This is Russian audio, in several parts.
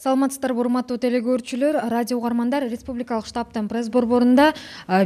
саламатсыздарбы урматтуу телекөрүүчүлөр радио угармандар республикалык штабтын пресс борборунда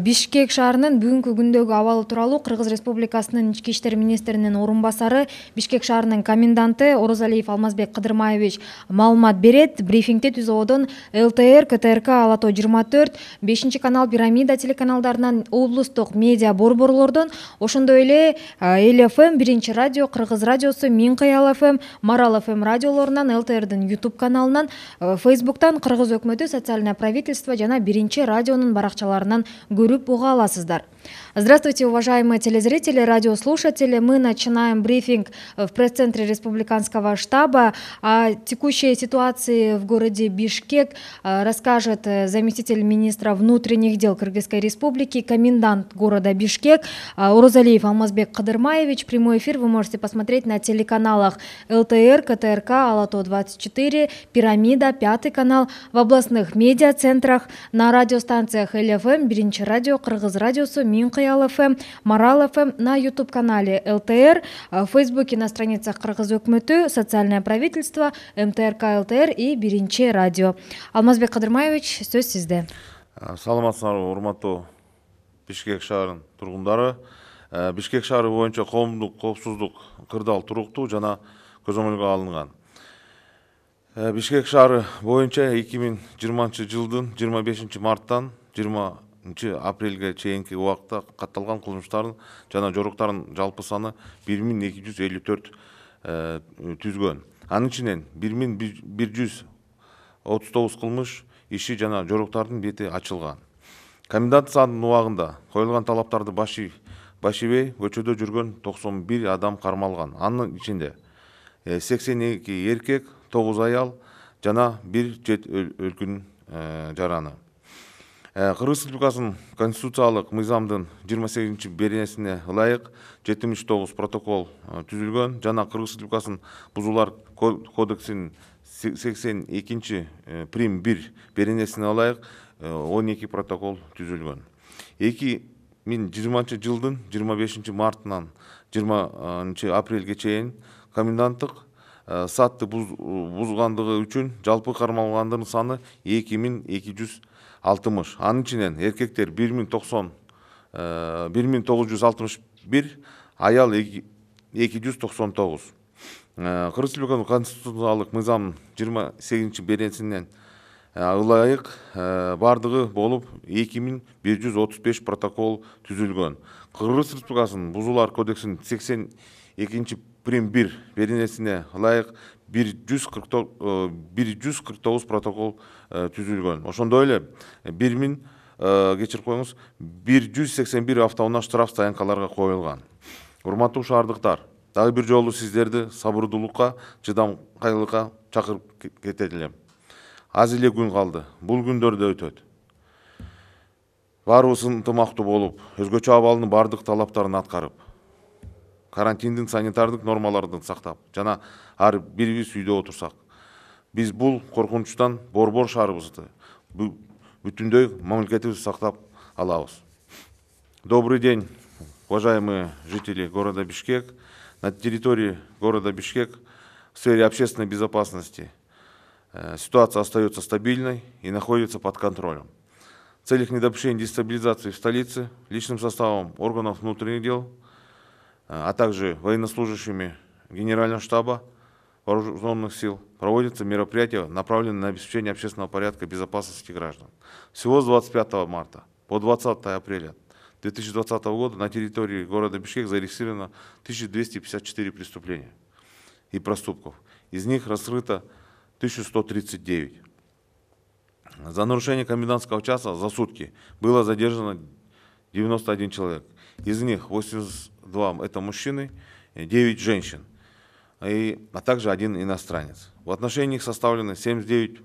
бишкек шаарынын бүгүнкү күндөгү абалы тууралуу кыргыз республикасынын ички иштер министринин орун басары бишкек шаарынын коменданты орозалиев алмазбек кыдырмаевич маалымат берет брифингти түз ободон лтр ктрк ала тоо жыйырма төрт бешинчи канал пирамида телеканалдарынан облустук медиа борборлордон ошондой эле эл фм биринчи радио кыргыз радиосу миң кыял фм марал фм радиолорунан лтрдин ютуб каналынан Э, фейсбуктан кыргыз өкмөтү социальное правительство жана биринчи радионун баракчаларынан көрүп уга аласыздар Здравствуйте, уважаемые телезрители, радиослушатели. Мы начинаем брифинг э, в пресс-центре Республиканского штаба. О текущей ситуации в городе Бишкек э, расскажет э, заместитель министра внутренних дел Кыргызской Республики, комендант города Бишкек Урозалиев Алмазбек Кадырмаевич. Прямой эфир вы можете посмотреть на телеканалах ЛТР, КТРК, Алато-24, Пирамида, Пятый канал, в областных медиацентрах, на радиостанциях ЛФМ, эм, Биринчи радио, Кыргыз радиосу, миң кыял фм марал фм на юtуб канале лтр в фейсбуке на страницах кыргыз өкмөтү социальное правительство мтрк лтр и биринчи радио алмазбек кадырмаевич сөз сизде саламатсызарбы урматтуу бишкек шаарынын тургундары бишкек шаары боюнча коомдук коопсуздук кырдаал туруктуу жана көзөмөлгө алынган бишкек шаары боюнча эки миң жыйырманчы жылдын жыйырма бешинчи марттан жыйырма апрелге чейинки уақытта катталган кылмыштардын жана жоруктардын жалпы саны бир миң эки жүз элүү төрт э, түзгөн анын ичинен бир миң бир жүз отуз тогуз кылмыш иши жана жоруктардын бети ачылган комендант саатынын убагында коюлган талаптарды башибей көчөдө жүргөн токсон бир адам кармалган анын ичинде э, сексен эки эркек тогуз аял жана бир жет өлкүн э, жараны кыргыз э, республикасынын конституциялык мыйзамдын жыйырма сегизинчи беренесине ылайык жетимиш тогуз протокол э, түзүлгөн жана кыргыз республикасынын бузуулар кодексинин сексен экинчи прим бир беренесине ылайык э, он эки протокол түзүлгөн эки миң жыйырманчы жылдын жыйырма бешинчи мартынан жыйырманчы апрелге чейин коменданттык сатты бузгандыгы үчүн жалпы кармалгандардын саны эки миң эки жүз алтымыш анын ичинен эркектер бир миң токсон бир миң тогуз жүз алтымыш бир аял эки жүз токсон тогуз кыргыз республиканын конституциялык мыйзам жыйырма сегизинчи беренесинен ылайык бардыгы болуп эки миң бир жүз отуз беш протокол түзүлгөн кыргыз республикасынын бузуулар кодексинин сексен экинчи прим 1 беренесіне ылайык 149 протокол түзүлгөн ошондой эле бир миң кечирип коюңуз бир жүз сексен бир штраф стоянкаларга коюлган урматтуу шаардыктар дагы бир жолу сиздерди сабырдуулукка чыдамкайлыкка чакырып кете элем аз эле күн калды бул күндөр да өтөт баарыбыз ынтымактуу болуп өзгөчө абалдын баардык талаптарын аткарып карантиндин санитардык нормалардын сактап жана ар бирибиз үйдө отурсак биз бул коркунучтан борбор шаарыбызды бүтүндөй мамлекетибизди сактап алабыз добрый день уважаемые жители города бишкек на территории города бишкек в сфере общественной безопасности э, ситуация остается стабильной и находится под контролем в целях недопущения дестабилизации в столице личным составом органов внутренних дел а, а также военнослужащими Генерального штаба Вооруженных сил проводятся мероприятия, направленные на обеспечение общественного порядка и безопасности граждан. Всего с 25 марта по 20 апреля 2020 года на территории города Бишкек зарегистрировано 1254 преступления и проступков. Из них раскрыто 1139. За нарушение комендантского часа за сутки было задержано 91 человек. Из них 80 два это мужчины, девять женщин, и, а также один иностранец. В отношении их составлено 79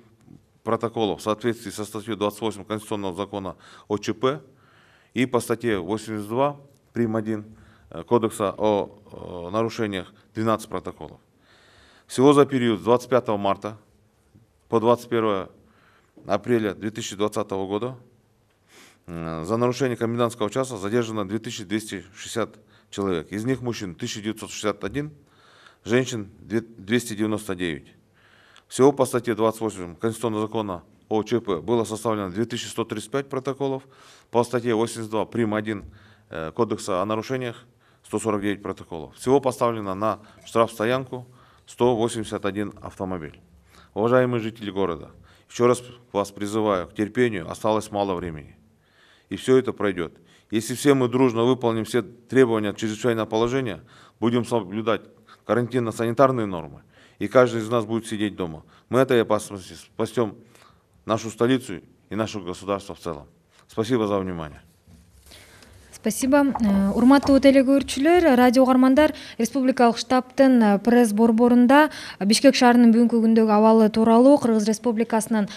протоколов в соответствии со статьей 28 Конституционного закона о ЧП и по статье 82 прим. 1 э, Кодекса о нарушениях 12 протоколов. Всего за период с 25 марта по 21 апреля 2020 года э, за нарушение комендантского часа задержано 2260 человек. Из них мужчин 1961, женщин 299. Всего по статье 28 Конституционного закона о ЧП было составлено 2135 протоколов, по статье 82 прим. 1 э, Кодекса о нарушениях 149 протоколов. Всего поставлено на штрафстоянку 181 автомобиль. Уважаемые жители города, еще раз вас призываю к терпению, осталось мало времени. И все это пройдет. Если все мы дружно выполним все требования чрезвычайного положения, будем соблюдать карантинно-санитарные нормы, и каждый из нас будет сидеть дома, мы этой опасности спасем нашу столицу и наше государство в целом. Спасибо за внимание. спасибо э, урматтуу телекөрүүчүлөр радио угармандар республикалык штабтын э, пресс борборунда э, бишкек шаарынын бүгүнкү күндөгү абалы тууралуу кыргыз республикасынын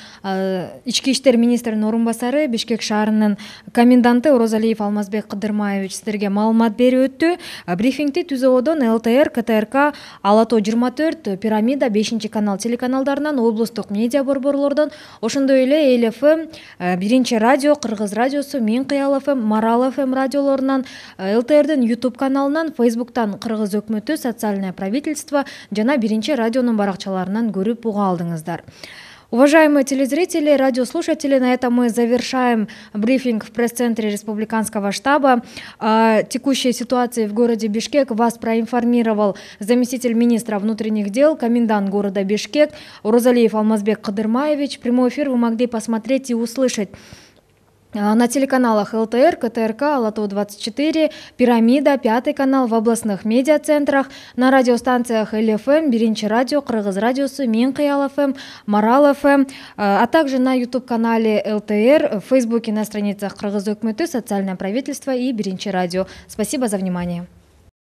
ички иштер министринин орун басары бишкек шаарынын коменданты орозалиев алмазбек кыдырмаевич сиздерге маалымат берип өттү брифингди ободон лтр ктрк ала тоо жыйырма төрт пирамида бешинчи канал телеканалдарынан облустук медиа борборлордон ошондой эле эл фм биринчи радио кыргыз радиосу мен кыял фм марал фм радио радиолорунан э, лтрдин ютуб каналынан фейсбуктан кыргыз өкмөтү социальное правительство жана биринчи радионун баракчаларынан көрүп уга алдыңыздар Уважаемые телезрители, радиослушатели, на этом мы завершаем брифинг в пресс-центре республиканского штаба. О э, текущей ситуации в городе Бишкек вас проинформировал заместитель министра внутренних дел, комендант города Бишкек Урузалиев Алмазбек Кадырмаевич. Прямой эфир вы могли посмотреть и услышать а, на телеканалах ЛТР, КТРК, Алату-24, Пирамида, Пятый канал в областных медиацентрах, на радиостанциях ЛФМ, эм, Беринчи радио, Кыргыз Радио Мен Каял ФМ, эм, Марал ФМ, эм, а, а также на YouTube-канале ЛТР, в Фейсбуке на страницах Кыргыз Өкмөтü, Социальное правительство и Беринчи радио. Спасибо за внимание.